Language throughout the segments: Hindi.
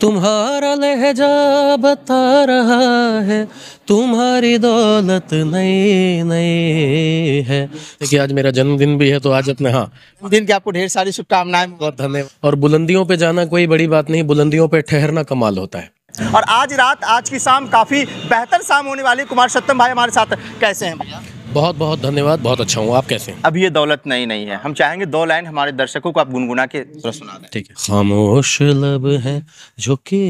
तुम्हारा लहजा बता रहा है तुम्हारी दौलत नई नई है देखिए आज मेरा जन्मदिन भी है तो आज अपने हाँ दिन की आपको ढेर सारी शुभकामनाएं बहुत धन्यवाद और बुलंदियों पे जाना कोई बड़ी बात नहीं बुलंदियों पे ठहरना कमाल होता है और आज रात आज की शाम काफ़ी बेहतर शाम होने वाली कुमार सत्यम भाई हमारे साथ कैसे हैं बहुत बहुत धन्यवाद बहुत अच्छा हूँ आप कैसे अब ये दौलत नहीं नहीं है हम चाहेंगे दो लाइन हमारे दर्शकों को आप गुनगुना के सुना ठीक है खामोश लब है झुके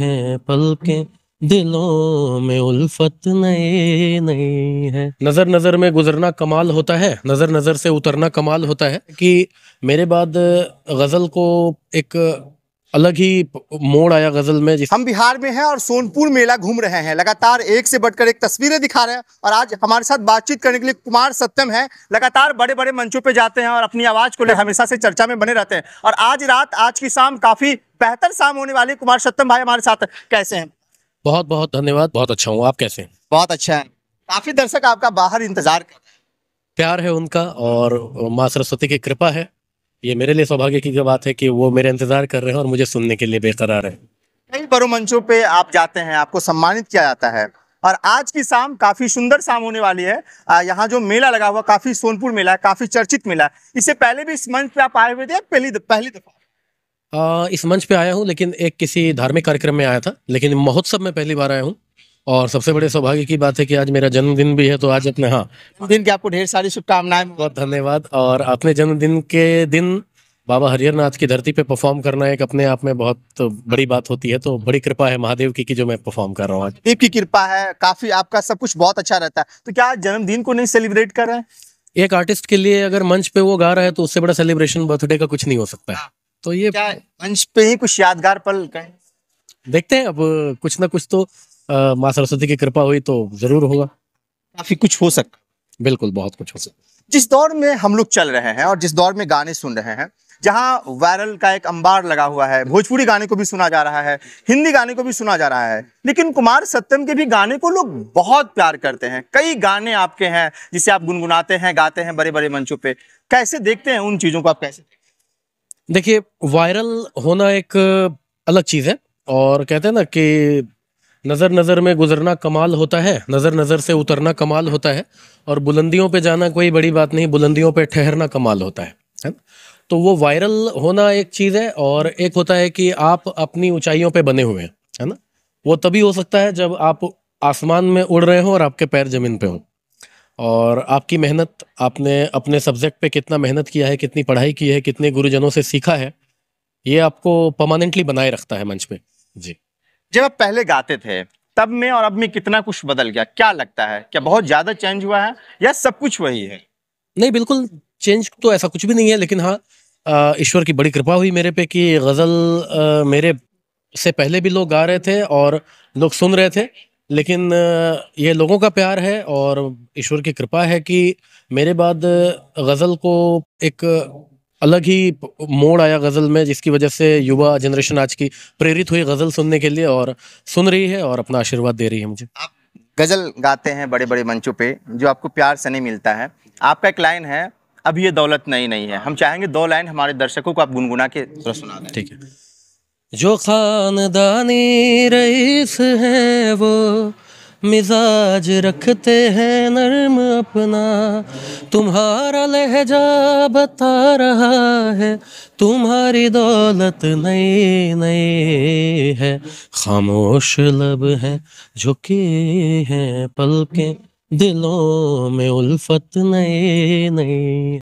हैं के दिलों में उल्फत नए नए है नजर नजर में गुजरना कमाल होता है नजर नजर से उतरना कमाल होता है कि मेरे बाद गजल को एक अलग ही मोड़ आया गजल में हम बिहार में हैं और सोनपुर मेला घूम रहे हैं लगातार एक से बढ़कर एक तस्वीरें दिखा रहे हैं और आज हमारे साथ बातचीत करने के लिए कुमार सत्यम है लगातार बड़े बड़े मंचों पे जाते हैं और अपनी आवाज को लेकर हमेशा से चर्चा में बने रहते हैं और आज रात आज की शाम काफी बेहतर शाम होने वाली कुमार सत्यम भाई हमारे साथ कैसे है बहुत बहुत धन्यवाद बहुत अच्छा हूँ आप कैसे बहुत अच्छा है काफी दर्शक आपका बाहर इंतजार कर प्यार है उनका और माँ सरस्वती की कृपा है ये मेरे लिए सौभाग्य की बात है कि वो मेरा इंतजार कर रहे हैं और मुझे सुनने के लिए बेकरार है कई बड़ों मंचों पे आप जाते हैं आपको सम्मानित किया जाता है और आज की शाम काफ़ी सुंदर शाम होने वाली है यहाँ जो मेला लगा हुआ काफ़ी सोनपुर मेला है काफ़ी चर्चित मेला है इससे पहले भी इस मंच पे आप आए हुए थे पहली पहली दफ़ा इस मंच पे आया हूँ लेकिन एक किसी धार्मिक कार्यक्रम में आया था लेकिन महोत्सव में पहली बार आया हूँ और सबसे बड़े सौभाग्य की बात है कि आज मेरा जन्मदिन भी है तो आज अपने हाँ दिन की आपको ढेर सारी शुभकामनाएं बहुत धन्यवाद और अपने जन्मदिन के दिन बाबा हरिहर नाथ की धरती पे परफॉर्म करना एक अपने आप में बहुत बड़ी बात होती है तो बड़ी कृपा है महादेव की कि जो मैं परफॉर्म कर रहा हूँ आज देव की कृपा है काफी आपका सब कुछ बहुत अच्छा रहता है तो क्या जन्मदिन को नहीं सेलिब्रेट कर रहे हैं एक आर्टिस्ट के लिए अगर मंच पे वो गा रहा है तो उससे बड़ा सेलिब्रेशन बर्थडे का कुछ नहीं हो सकता है हाँ। तो ये मंच पे ही कुछ यादगार पल देखते हैं अब कुछ ना कुछ तो माँ सरस्वती की कृपा हुई तो जरूर होगा काफी कुछ हो सकता बिल्कुल बहुत कुछ हो सकता जिस दौर में हम लोग चल रहे हैं और जिस दौर में गाने सुन रहे हैं जहाँ वायरल का एक अंबार लगा हुआ है भोजपुरी गाने को भी सुना जा रहा है हिंदी गाने को भी सुना जा रहा है लेकिन कुमार सत्यम के भी गाने को लोग बहुत प्यार करते हैं कई गाने आपके हैं जिसे आप गुनगुनाते हैं गाते हैं बड़े बड़े मंचों पे कैसे देखते हैं उन चीज़ों को आप कैसे देखिए वायरल होना एक अलग चीज़ है और कहते हैं ना कि नज़र नज़र में गुजरना कमाल होता है नज़र नज़र से उतरना कमाल होता है और बुलंदियों पे जाना कोई बड़ी बात नहीं बुलंदियों पे ठहरना कमाल होता है है तो वो वायरल होना एक चीज़ है और एक होता है कि आप अपनी ऊंचाइयों पे बने हुए हैं है ना वो तभी हो सकता है जब आप आसमान में उड़ रहे हों और आपके पैर ज़मीन पर हों और आपकी मेहनत आपने अपने सब्जेक्ट पर कितना मेहनत किया है कितनी पढ़ाई की है कितने गुरुजनों से सीखा है ये आपको परमानेंटली बनाए रखता है मंच पर जी जब आप पहले गाते थे तब में और अब में कितना कुछ बदल गया क्या लगता है क्या बहुत ज्यादा चेंज हुआ है या सब कुछ वही है नहीं बिल्कुल चेंज तो ऐसा कुछ भी नहीं है लेकिन हाँ ईश्वर की बड़ी कृपा हुई मेरे पे कि गज़ल आ, मेरे से पहले भी लोग गा रहे थे और लोग सुन रहे थे लेकिन ये लोगों का प्यार है और ईश्वर की कृपा है कि मेरे बाद गज़ल को एक अलग ही मोड़ आया गज़ल में जिसकी वजह से युवा जनरेशन आज की प्रेरित हुई गज़ल सुनने के लिए और सुन रही है और अपना आशीर्वाद दे रही है मुझे आप गज़ल गाते हैं बड़े बड़े मंचों पे जो आपको प्यार से नहीं मिलता है आपका एक लाइन है अब ये दौलत नहीं नहीं है हम चाहेंगे दो लाइन हमारे दर्शकों को आप गुनगुना के थोड़ा सुना ठीक है जो खानदानी रईस है वो मिजाज रखते हैं नर्म अपना तुम्हारा लहजा बता रहा है तुम्हारी दौलत नई नई है खामोश लब है झुके हैं पलके दिलों में उल्फत नई नई